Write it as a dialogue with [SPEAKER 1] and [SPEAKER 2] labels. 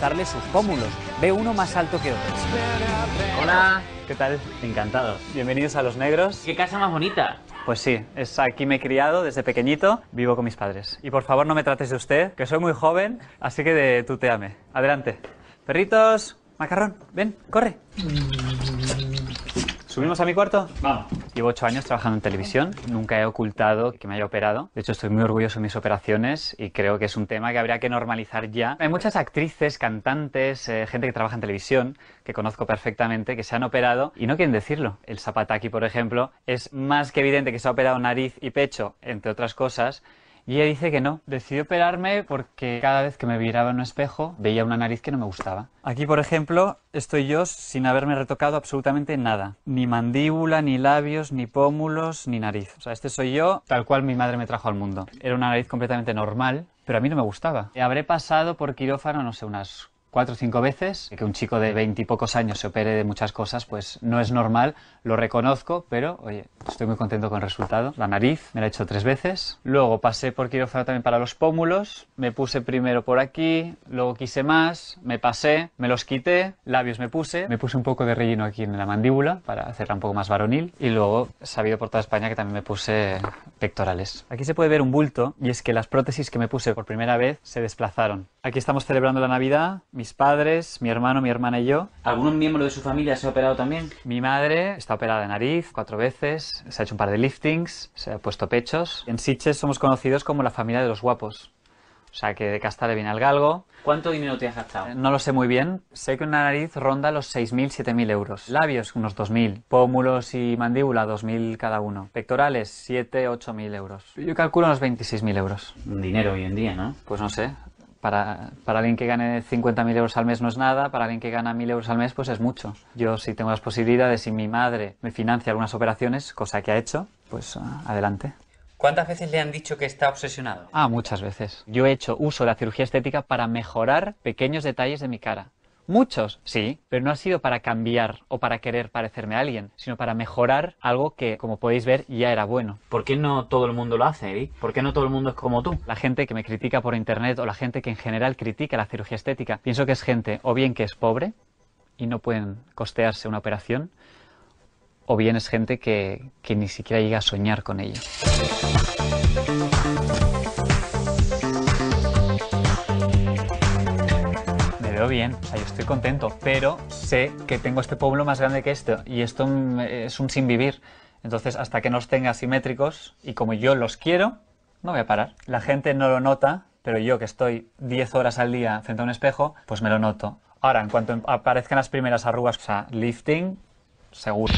[SPEAKER 1] darle sus pómulos. Ve uno más alto que otro. Hola. ¿Qué tal? Encantados. Bienvenidos a Los Negros. ¿Qué casa más bonita? Pues sí, es aquí me he criado desde pequeñito, vivo con mis padres. Y por favor no me trates de usted, que soy muy joven, así que de, tuteame. Adelante. Perritos, macarrón, ven, corre. Mm. ¿Subimos a mi cuarto? Vamos. Llevo ocho años trabajando en televisión, nunca he ocultado que me haya operado. De hecho, estoy muy orgulloso de mis operaciones y creo que es un tema que habría que normalizar ya. Hay muchas actrices, cantantes, eh, gente que trabaja en televisión, que conozco perfectamente, que se han operado y no quieren decirlo. El Zapataki, por ejemplo, es más que evidente que se ha operado nariz y pecho, entre otras cosas y ella dice que no. Decidió operarme porque cada vez que me miraba en un espejo veía una nariz que no me gustaba. Aquí, por ejemplo, estoy yo sin haberme retocado absolutamente nada. Ni mandíbula, ni labios, ni pómulos, ni nariz. O sea, este soy yo tal cual mi madre me trajo al mundo. Era una nariz completamente normal, pero a mí no me gustaba. Habré pasado por quirófano, no sé, unas cuatro o cinco veces. Que un chico de pocos años se opere de muchas cosas, pues no es normal, lo reconozco, pero oye, estoy muy contento con el resultado. La nariz me la he hecho tres veces. Luego pasé por quirófano también para los pómulos, me puse primero por aquí, luego quise más, me pasé, me los quité, labios me puse, me puse un poco de relleno aquí en la mandíbula para hacerla un poco más varonil y luego, sabido por toda España que también me puse pectorales. Aquí se puede ver un bulto y es que las prótesis que me puse por primera vez se desplazaron. Aquí estamos celebrando la Navidad, mis padres, mi hermano, mi hermana y yo. ¿Algún miembro de su familia se ha operado también? Mi madre está operada de nariz cuatro veces, se ha hecho un par de liftings, se ha puesto pechos. En Sitges somos conocidos como la familia de los guapos. O sea que de casta le viene al galgo. ¿Cuánto dinero te has gastado? Eh, no lo sé muy bien. Sé que una nariz ronda los 6.000, 7.000 euros. Labios, unos 2.000. Pómulos y mandíbula, 2.000 cada uno. Pectorales, 7000 8.000 euros. Yo calculo unos 26.000 euros. Dinero hoy en día, ¿no? Pues no sé para, alguien que gane 50.000 euros al mes no es nada, para alguien que gana 1.000 euros al mes pues es mucho. Yo si tengo las posibilidades, si mi madre me financia algunas operaciones, cosa que ha hecho, pues ah, adelante. ¿Cuántas veces le han dicho que está obsesionado? Ah, muchas veces. Yo he hecho uso de la cirugía estética para mejorar pequeños detalles de mi cara. Muchos, sí, pero no ha sido para cambiar o para querer parecerme a alguien, sino para mejorar algo que, como podéis ver, ya era bueno. ¿Por qué no todo el mundo lo hace, Eric? ¿Por qué no todo el mundo es como tú? La gente que me critica por internet o la gente que en general critica la cirugía estética, pienso que es gente o bien que es pobre y no pueden costearse una operación, o bien es gente que, que ni siquiera llega a soñar con ello. bien, o sea, yo estoy contento, pero sé que tengo este pueblo más grande que esto y esto mm, es un sin vivir. Entonces, hasta que no los tenga simétricos y como yo los quiero, no voy a parar. La gente no lo nota, pero yo que estoy 10 horas al día frente a un espejo, pues me lo noto. Ahora, en cuanto em, aparezcan las primeras arrugas, o sea, lifting, seguro.